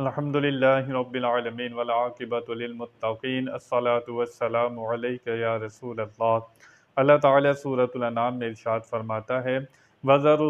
अल्हम्दुलिल्लाहि रब्बिल आलमीन फरमाता है वज़र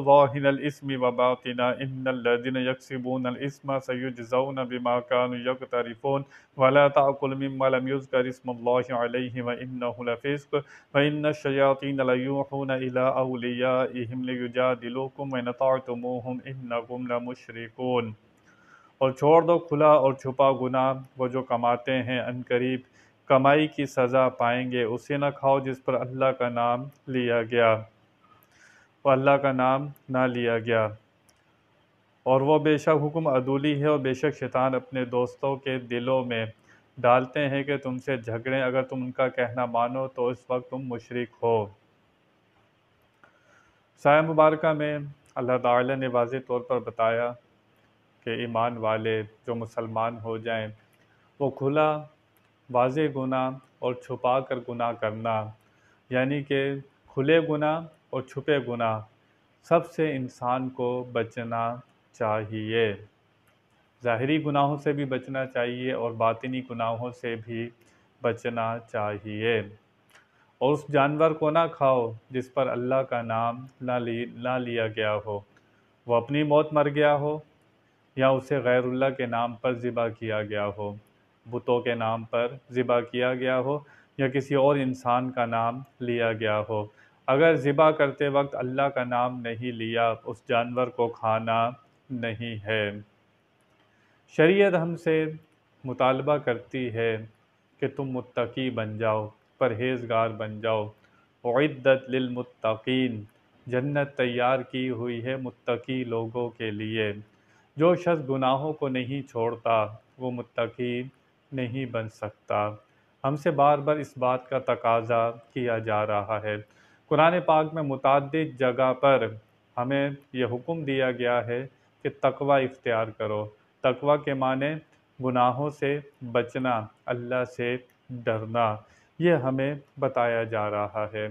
और छोड़ दो खुला और छुपा गुना वो जो कमाते हैं अनकरीब कमाई की सज़ा पाएंगे उसे ना खाओ जिस पर अल्लाह का नाम लिया गया वो अल्लाह का नाम ना लिया गया और वो बेशक हुक्म अदूली है और बेशक शैतान अपने दोस्तों के दिलों में डालते हैं कि तुमसे झगड़ें अगर तुम उनका कहना मानो तो इस वक्त तुम मुशरक हो साय मुबारक में अल्लाह ताला ने वाज तौर पर बताया के ईमान वाले जो मुसलमान हो जाएं वो खुला वाज गुना और छुपा कर गुना करना यानी कि खुले गुना और छुपे गुना सबसे इंसान को बचना चाहिए ज़ाहरी गुनाहों से भी बचना चाहिए और बातनी गुनाहों से भी बचना चाहिए और उस जानवर को ना खाओ जिस पर अल्लाह का नाम ना ली ना लिया गया हो वो अपनी मौत मर गया हो या उसे गैरुल्ला के नाम पर ज़िबा किया गया हो बुतों के नाम पर ज़िबा किया गया हो या किसी और इंसान का नाम लिया गया हो अगर ज़िबा करते वक्त अल्लाह का नाम नहीं लिया उस जानवर को खाना नहीं है शरीयत हमसे मुतालबा करती है कि तुम मुत्तकी बन जाओ परहेजगार बन जाओ इद्दत लिलमुत्तकीन जन्नत तैयार की हुई है मुत्तकी लोगों के लिए जो शख्स गुनाहों को नहीं छोड़ता वो मुत्तकी नहीं बन सकता हमसे बार बार इस बात का तकाजा किया जा रहा है कुरान पाक में मुतद जगह पर हमें यह हुक्म दिया गया है कि तकवा इख्तियार करो तकवा के माने गुनाहों से बचना अल्लाह से डरना यह हमें बताया जा रहा है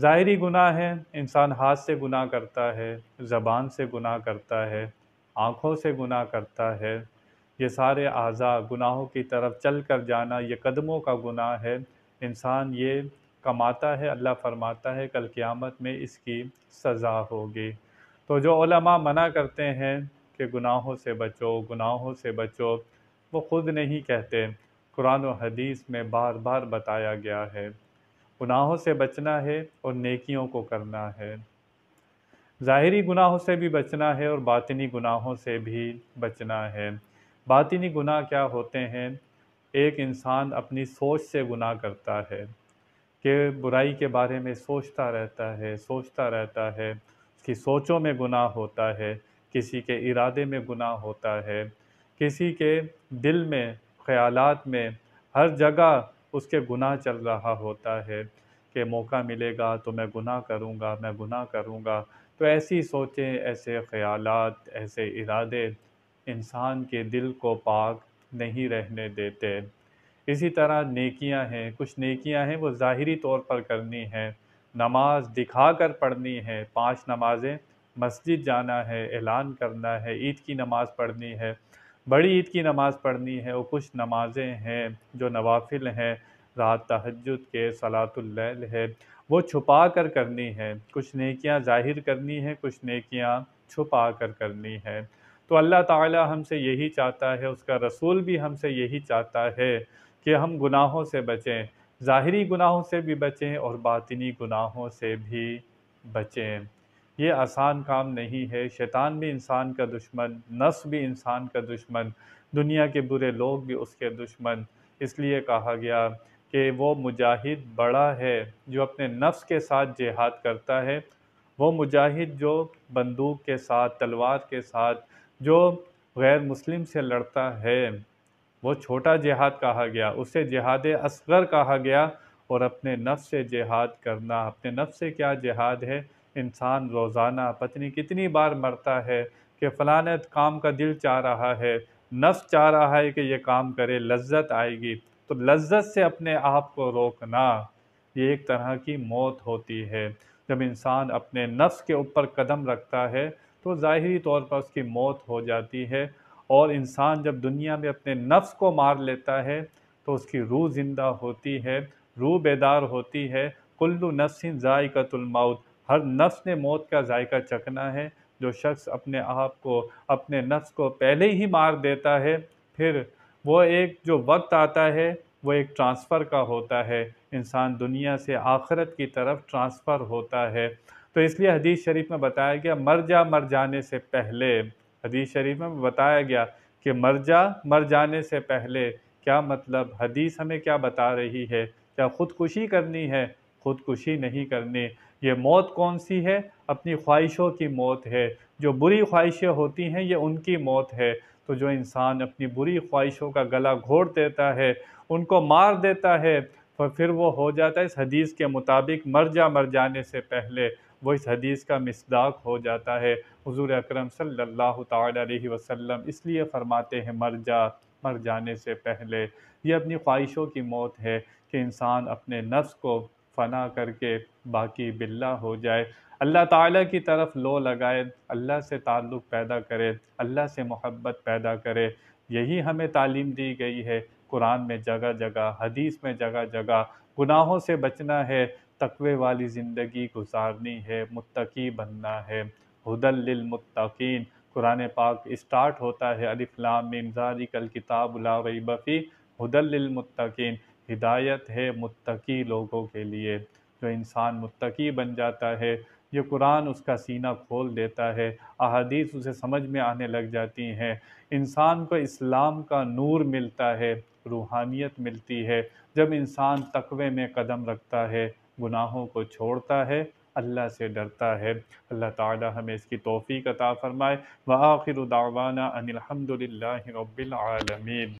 ज़ाहरी गुनाह है इंसान हाथ से गुनाह करता है ज़बान से गुनाह करता है आँखों से गुनाह करता है ये सारे अज़ा गुनाहों की तरफ चल कर जाना ये कदमों का गुनाह है इंसान ये कमाता है अल्लाह फरमाता है कल क़ियामत में इसकी सज़ा होगी तो जो मना करते हैं कि गुनाहों से बचो गुनाहों से बचो वो ख़ुद नहीं कहते कुरान और हदीस में बार बार बताया गया है गुनाहों से बचना है और नेकियों को करना है ज़ाहरी गुनाहों से भी बचना है और बातनी गुनाहों से भी बचना है बातनी गुनाह क्या होते हैं एक इंसान अपनी सोच से गुनाह करता है कि बुराई के बारे में सोचता रहता है सोचता रहता है उसकी सोचों में गुनाह होता है किसी के इरादे में गुनाह होता है किसी के दिल में ख्यालात में हर जगह उसके गुनाह चल रहा होता है कि मौका मिलेगा तो मैं गुनाह करूँगा मैं गुनाह करूँगा तो ऐसी सोचें ऐसे ख्याल ऐसे इरादे इंसान के दिल को पाक नहीं रहने देते इसी तरह नेकियां हैं कुछ नेकियां हैं वो ज़ाहरी तौर पर करनी है नमाज दिखा कर पढ़नी है पांच नमाज़ें मस्जिद जाना है ऐलान करना है ईद की नमाज़ पढ़नी है बड़ी ईद की नमाज़ पढ़नी है और कुछ नमाज़ें हैं जो नवाफिल हैं रात तहजद के सलातुल्लैल है वो छुपा कर करनी है कुछ नेकियां जाहिर करनी है कुछ नेकियां छुपा कर करनी है तो अल्लाह ताला हमसे यही चाहता है उसका रसूल भी हमसे यही चाहता है कि हम गुनाहों से बचें ज़ाहरी गुनाहों से भी बचें और बातनी गुनाहों से भी बचें ये आसान काम नहीं है शैतान भी इंसान का दुश्मन नस भी इंसान का दुश्मन दुनिया के बुरे लोग भी उसके दुश्मन इसलिए कहा गया कि वो मुजाहिद बड़ा है जो अपने नफ्स के साथ जिहाद करता है वो मुजाहिद जो बंदूक के साथ तलवार के साथ जो गैर मुस्लिम से लड़ता है वो छोटा जिहाद कहा गया उसे जिहाद असगर कहा गया और अपने नफ़ से जिहाद करना अपने नफ़ से क्या जिहाद है इंसान रोज़ाना पत्नी कितनी बार मरता है कि फ़लाने काम का दिल चाह रहा है नफ़ चाह रहा है कि ये काम करे लज्जत आएगी तो लज्जत से अपने आप को रोकना ये एक तरह की मौत होती है जब इंसान अपने नफ्स के ऊपर कदम रखता है तो ज़ाहरी तौर पर उसकी मौत हो जाती है और इंसान जब दुनिया में अपने नफ्स को मार लेता है तो उसकी रूह ज़िंदा होती है रूह बेदार होती है कुल्लू नफ्सिन ज़ायकतुलमाउत हर नफ्स ने मौत का जायका चखना है जो शख्स अपने आप को अपने नफ्स को पहले ही मार देता है फिर वो एक जो वक्त आता है वो एक ट्रांसफ़र का होता है इंसान दुनिया से आखरत की तरफ ट्रांसफ़र होता है तो इसलिए हदीस शरीफ में बताया गया मर जा मर जाने से पहले हदीस शरीफ में बताया गया कि मर जा मर जाने से पहले क्या मतलब हदीस हमें क्या बता रही है क्या ख़ुदकुशी करनी है ख़ुदकुशी नहीं करनी ये मौत कौन सी है अपनी ख्वाहिशों की मौत है जो बुरी ख्वाहिशें होती हैं ये उनकी मौत है तो जो इंसान अपनी बुरी ख्वाहिशों का गला घोट देता है उनको मार देता है तो फिर वो हो जाता है इस हदीस के मुताबिक मर जा मर जाने से पहले वो इस हदीस का मिसदाक हो जाता है हजूर अक्रम सल्लल्लाहु अलैहि वसल्लम इसलिए फ़रमाते हैं मर जा मर जाने से पहले ये अपनी ख्वाहिशों की मौत है कि इंसान अपने नफ्स को फ़ना करके बाकी बिल्ला हो जाए अल्लाह ताला की तरफ लो लगाए अल्लाह से ताल्लुक़ पैदा करे अल्लाह से मोहब्बत पैदा करे यही हमें तालीम दी गई है कुरान में जगह जगह हदीस में जगह जगह गुनाहों से बचना है तकवे वाली ज़िंदगी गुजारनी है मुत्तकी बनना है हदल लिलमुत्तकीन कुरान पाक स्टार्ट होता है अलिफ्लाम मिमजारी कल किताब उला बफ़ी हदल लिलमुत्तकीन हिदायत है मुत्तकी लोगों के लिए जो इंसान मुत्तकी बन जाता है जो कुरान उसका सीना खोल देता है अहादीस उसे समझ में आने लग जाती हैं इंसान को इस्लाम का नूर मिलता है रूहानियत मिलती है जब इंसान तकवे में कदम रखता है गुनाहों को छोड़ता है अल्लाह से डरता है अल्लाह ताला हमें इसकी तोफ़ी अता फ़रमाए व आखिर दावाना अनिलहमदिल्ला